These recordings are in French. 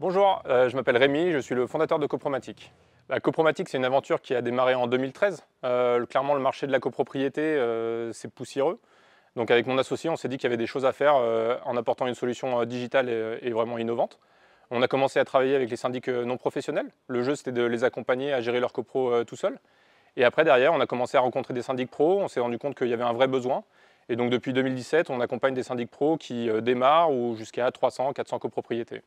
Bonjour, euh, je m'appelle Rémi, je suis le fondateur de Copromatic. La bah, copromatique, c'est une aventure qui a démarré en 2013. Euh, clairement, le marché de la copropriété, euh, c'est poussiéreux. Donc avec mon associé, on s'est dit qu'il y avait des choses à faire en apportant une solution digitale et, vraiment innovante. On a commencé à travailler avec les syndics non professionnels. Le jeu, c'était de les accompagner à gérer leur copro tout seul. Et après, derrière, on a commencé à rencontrer des syndics pro. On s'est rendu compte qu'il y avait un vrai besoin. Et donc depuis 2017, on accompagne des syndics pro qui démarrent ou jusqu'à 300, 400 copropriétés.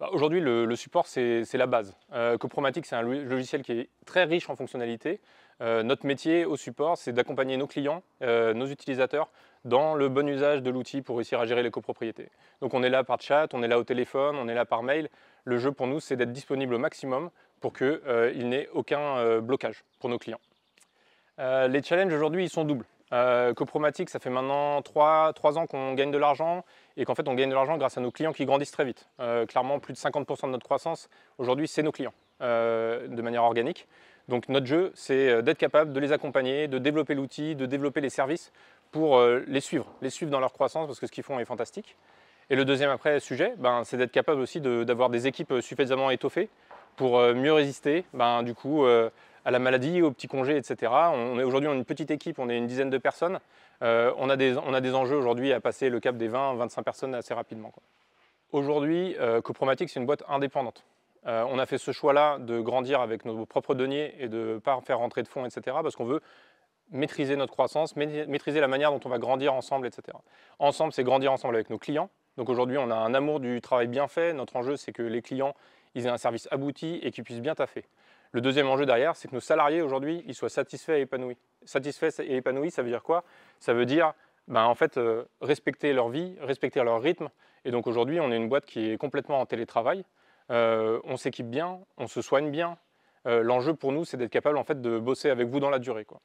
Bah, aujourd'hui, le, support, c'est la base. Euh, Copromatic, c'est un logiciel qui est très riche en fonctionnalités. Euh, notre métier au support, c'est d'accompagner nos clients, euh, nos utilisateurs, dans le bon usage de l'outil pour réussir à gérer les copropriétés. Donc on est là par chat, on est là au téléphone, on est là par mail. Le jeu pour nous, c'est d'être disponible au maximum pour qu'il n'y ait aucun blocage pour nos clients. les challenges aujourd'hui, ils sont doubles. Euh, Copromatic, ça fait maintenant 3, ans qu'on gagne de l'argent et qu'en fait on gagne de l'argent grâce à nos clients qui grandissent très vite. Euh, clairement, plus de 50% de notre croissance aujourd'hui, c'est nos clients euh, de manière organique. Donc notre jeu, c'est euh, d'être capable de les accompagner, de développer l'outil, de développer les services pour les suivre, les suivre dans leur croissance parce que ce qu'ils font est fantastique. Et le deuxième après sujet, ben, c'est d'être capable aussi d'avoir des équipes suffisamment étoffées pour euh, mieux résister ben, du coup, euh, à la maladie, aux petits congés, etc. On est aujourd'hui une petite équipe, on est une dizaine de personnes. Euh, on, a des, on, a des, enjeux aujourd'hui à passer le cap des 20-25 personnes assez rapidement. Aujourd'hui, euh, Copromatic, c'est une boîte indépendante. on a fait ce choix-là de grandir avec nos propres deniers et de ne pas faire rentrer de fonds, etc. parce qu'on veut maîtriser notre croissance, maîtriser la manière dont on va grandir ensemble, etc. Ensemble, c'est grandir ensemble avec nos clients. Donc aujourd'hui, on a un amour du travail bien fait. Notre enjeu, c'est que les clients ils aient un service abouti et qu'ils puissent bien taffer. Le deuxième enjeu derrière, c'est que nos salariés aujourd'hui, ils soient satisfaits et épanouis. Satisfaits et épanouis, ça veut dire quoi Ça veut dire, ben, en fait, euh, respecter leur vie, respecter leur rythme. Et donc aujourd'hui, on est une boîte qui est complètement en télétravail. Euh, on s'équipe bien, on se soigne bien. Euh, l'enjeu pour nous, c'est d'être capable en fait de bosser avec vous dans la durée. Quoi.